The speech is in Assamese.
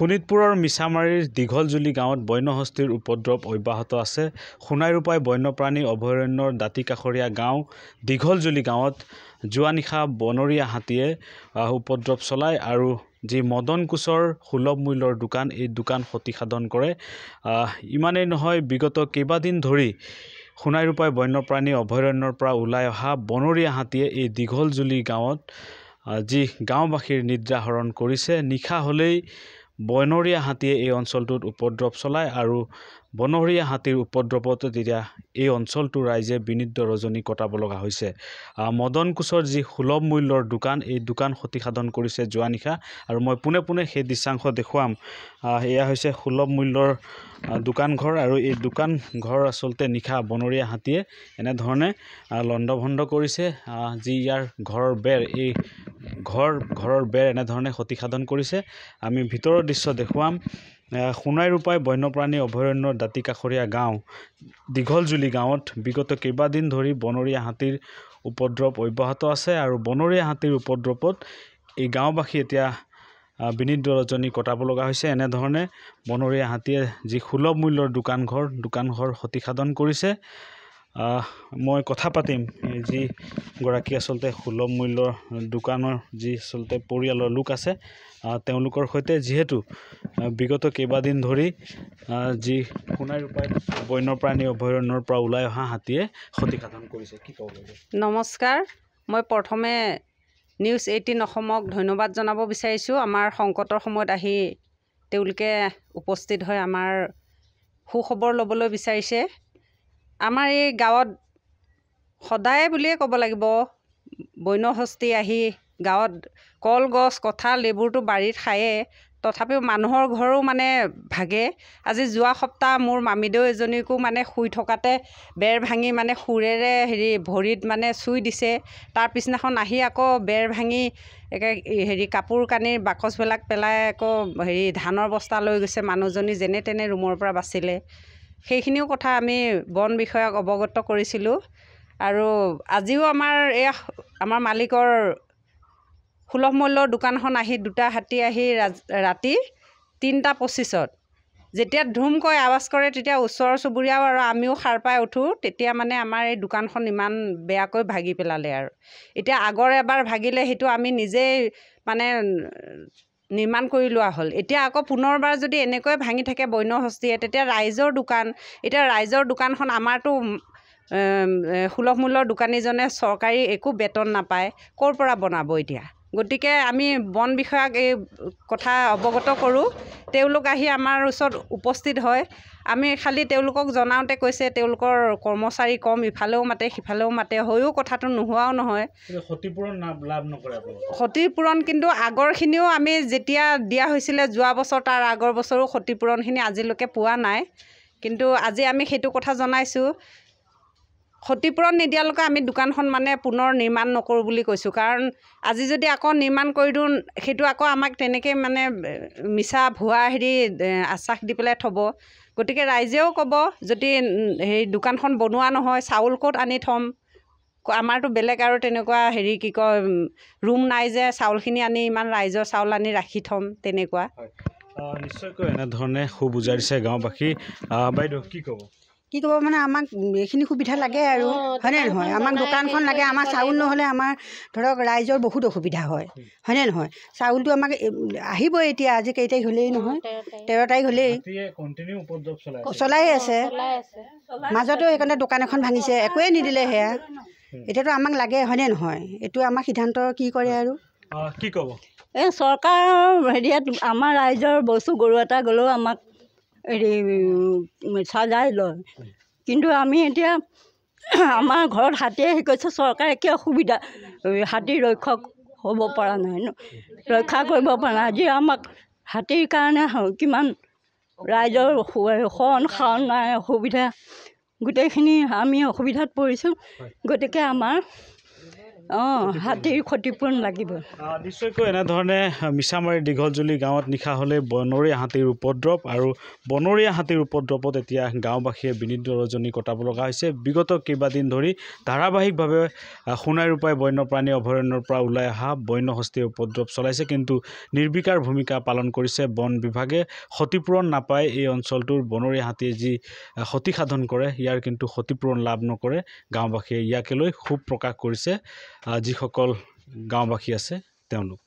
শোণিতপুৰৰ মিছামাৰীৰ দীঘলজুলি গাঁৱত বন্যহস্তীৰ উপদ্ৰৱ অব্যাহত আছে সোণাইৰূপাই বন্যপ্ৰাণী অভয়াৰণ্যৰ দাঁতি কাষৰীয়া গাঁও দীঘলজুলি গাঁৱত যোৱা নিশা বনৰীয়া হাতীয়ে উপদ্ৰৱ চলায় আৰু যি মদন কোচৰ সুলভ মূল্যৰ দোকান এই দোকান ক্ষতিসাধন কৰে ইমানেই নহয় বিগত কেইবাদিন ধৰি সোণাইৰূপাই বন্যপ্ৰাণী অভয়াৰণ্যৰ পৰা ওলাই অহা বনৰীয়া হাতীয়ে এই দীঘলজুলি গাঁৱত যি গাঁওবাসীৰ নিদ্ৰাহৰণ কৰিছে নিশা হ'লেই বনৰীয়া হাতীয়ে এই অঞ্চলটোত উপদ্ৰৱ চলায় আৰু বনৰীয়া হাতীৰ উপদ্ৰৱতে তেতিয়া এই অঞ্চলটোৰ ৰাইজে বিনিদ্য ৰজনী কটাব লগা হৈছে মদন কোচৰ যি সুলভ মূল্যৰ দোকান এই দোকান সতীসাধন কৰিছে যোৱা নিশা আৰু মই পোনে পোনে সেই দৃশ্যাংশ দেখুৱাম এয়া হৈছে সুলভ মূল্যৰ দোকান ঘৰ আৰু এই দোকান ঘৰ আচলতে নিশা বনৰীয়া হাতীয়ে এনেধৰণে লণ্ডভণ্ড কৰিছে যি ইয়াৰ ঘৰৰ বেৰ এই ঘৰ ঘৰৰ বেৰ এনেধৰণে ক্ষতি সাধন কৰিছে আমি ভিতৰৰ দৃশ্য দেখুৱাম সোণাই ৰূপাই বন্যপ্ৰাণী অভয়াৰণ্যৰ দাঁতি কাষৰীয়া গাঁও দীঘলজুলি গাঁৱত বিগত কেইবাদিন ধৰি বনৰীয়া হাতীৰ উপদ্ৰৱ অব্যাহত আছে আৰু বনৰীয়া হাতীৰ উপদ্ৰৱত এই গাঁওবাসী এতিয়া বিনিদ্ৰ ৰজনী কটাব লগা হৈছে এনেধৰণে বনৰীয়া হাতীয়ে যি সুলভ মূল্যৰ দোকান ঘৰ দোকানঘৰ দোকানঘৰ ক্ষতিসাধন কৰিছে মই কথা পাতিম যি গৰাকী আচলতে সুলভ মূল্যৰ দোকানৰ যি আচলতে পৰিয়ালৰ লোক আছে তেওঁলোকৰ সৈতে যিহেতু বিগত কেইবাদিন ধৰি যি সোণাই ৰূপাইত বন্যপ্ৰাণী অভয়াৰণ্যৰ পৰা ওলাই অহা হাতীয়ে ক্ষতি সাধন কৰিছে কি ক'ব নমস্কাৰ মই প্ৰথমে নিউজ এইটিন অসমক ধন্যবাদ জনাব বিচাৰিছোঁ আমাৰ সংকটৰ সময়ত আহি তেওঁলোকে উপস্থিত হৈ আমাৰ সুখবৰ ল'বলৈ বিচাৰিছে আমাৰ এই গাঁৱত সদায় বুলিয়ে ক'ব লাগিব বন্যহস্তি আহি গাঁৱত কলগছ কঁঠাল এইবোৰতো বাৰীত খায়ে তথাপিও মানুহৰ ঘৰো মানে ভাগে আজি যোৱা সপ্তাহ মোৰ মামীদেউ এজনীকো মানে শুই থকাতে বেৰ ভাঙি মানে সুৰেৰে হেৰি ভৰিত মানে চুই দিছে তাৰ পিছদিনাখন আহি আকৌ বেৰ ভাঙি একে হেৰি কাপোৰ কানি বাকচবিলাক পেলাই আকৌ হেৰি ধানৰ বস্তা লৈ গৈছে মানুহজনী যেনে তেনে ৰুমৰ পৰা বাচিলে সেইখিনিও কথা আমি বন বিষয়াক অৱগত কৰিছিলোঁ আৰু আজিও আমাৰ এই আমাৰ মালিকৰ সুলভ মূল্যৰ দোকানখন আহি দুটা হাতী আহি ৰাতি তিনিটা পঁচিছত যেতিয়া ধুমকৈ আৱাজ কৰে তেতিয়া ওচৰ চুবুৰীয়াও আৰু আমিও সাৰ পাই উঠোঁ তেতিয়া মানে আমাৰ এই দোকানখন ইমান বেয়াকৈ ভাগি পেলালে আৰু এতিয়া আগৰ এবাৰ ভাগিলে সেইটো আমি নিজেই মানে নিৰ্মাণ কৰি লোৱা হ'ল এতিয়া আকৌ পুনৰবাৰ যদি এনেকৈ ভাঙি থাকে বন্য হস্তীয়ে তেতিয়া ৰাইজৰ দোকান এতিয়া ৰাইজৰ দোকানখন আমাৰতো সুলভ মূল্যৰ দোকানীজনে চৰকাৰী একো বেতন নাপায় ক'ৰ পৰা বনাব এতিয়া গতিকে আমি বন বিষয়াক এই কথা অৱগত কৰোঁ তেওঁলোক আহি আমাৰ ওচৰত উপস্থিত হয় আমি খালী তেওঁলোকক জনাওঁতে কৈছে তেওঁলোকৰ কৰ্মচাৰী কম ইফালেও মাতে সিফালেও মাতে হৈও কথাটো নোহোৱাও নহয় ক্ষতিপূৰণ লাভ নকৰে ক্ষতিপূৰণ কিন্তু আগৰখিনিও আমি যেতিয়া দিয়া হৈছিলে যোৱা বছৰ তাৰ আগৰ বছৰো ক্ষতিপূৰণখিনি আজিলৈকে পোৱা নাই কিন্তু আজি আমি সেইটো কথা জনাইছোঁ ক্ষতিপূৰণ নিদিয়ালৈকে আমি দোকানখন মানে পুনৰ নিৰ্মাণ নকৰোঁ বুলি কৈছোঁ কাৰণ আজি যদি আকৌ নিৰ্মাণ কৰি দিওঁ সেইটো আকৌ আমাক তেনেকৈ মানে মিছা ভুৱা হেৰি আশ্বাস দি পেলাই থ'ব গতিকে ৰাইজেও ক'ব যদি হেৰি দোকানখন বনোৱা নহয় চাউল ক'ত আনি থ'ম আমাৰতো বেলেগ আৰু তেনেকুৱা হেৰি কি কয় ৰুম নাই যে চাউলখিনি আনি ইমান ৰাইজৰ চাউল আনি ৰাখি থ'ম তেনেকুৱা নিশ্চয়কৈ এনেধৰণে সু বুজাই দিছে গাঁওবাসী বাইদেউ কি ক'ব কি ক'ব মানে আমাক এইখিনি সুবিধা লাগে আৰু হয়নে নহয় আমাক দোকানখন লাগে আমাৰ চাউল নহ'লে আমাৰ ধৰক ৰাইজৰ বহুত অসুবিধা হয় হয়নে নহয় চাউলটো আমাক আহিবই এতিয়া আজি কেই তাৰিখ হ'লেই নহয় তেৰ তাৰিখ হ'লেই চলাই আছে মাজতো সেইকাৰণে দোকান এখন ভাঙিছে একোৱে নিদিলে সেয়া এতিয়াতো আমাক লাগে হয়নে নহয় এইটো আমাৰ সিদ্ধান্ত কি কৰে আৰু কি ক'ব এই চৰকাৰৰ হেৰিয়াত আমাৰ ৰাইজৰ বস্তু গৰু এটা গ'লেও আমাক হেৰি চাজাই লয় কিন্তু আমি এতিয়া আমাৰ ঘৰত হাতীয়ে হেৰি কৰিছে চৰকাৰে একে অসুবিধা হাতী ৰক্ষক হ'ব পৰা নাই ন ৰক্ষা কৰিব পৰা নাই আজি আমাক হাতীৰ কাৰণে কিমান ৰাইজৰ শৰণ শাৰণ নাই অসুবিধা গোটেইখিনি আমি অসুবিধাত পৰিছোঁ গতিকে আমাৰ হাতীৰ ক্ষতিপূৰণ লাগিব নিশ্চয়কৈ এনেধৰণে মিছামাৰী দীঘলজুলি গাঁৱত নিশা হ'লে বনৰীয়া হাতীৰ উপদ্ৰৱ আৰু বনৰীয়া হাতীৰ উপদ্ৰৱত এতিয়া গাঁওবাসীয়ে বিনিত ৰজনী কটাব লগা হৈছে বিগত কেইবাদিন ধৰি ধাৰাবাহিকভাৱে সোণাই ৰূপাই বন্যপ্ৰাণী অভয়াৰণ্যৰ পৰা ওলাই অহা বন্য বন্যহস্তীয়ে উপদ্ৰৱ চলাইছে কিন্তু নিৰ্বিকাৰ ভূমিকা পালন কৰিছে বন বিভাগে ক্ষতিপূৰণ নাপায় এই অঞ্চলটোৰ বনৰীয়া হাতীয়ে যি ক্ষতি সাধন কৰে ইয়াৰ কিন্তু ক্ষতিপূৰণ লাভ নকৰে গাঁওবাসীয়ে ইয়াকে লৈ ক্ষোভ প্ৰকাশ কৰিছে যিসকল গাঁওবাসী আছে তেওঁলোক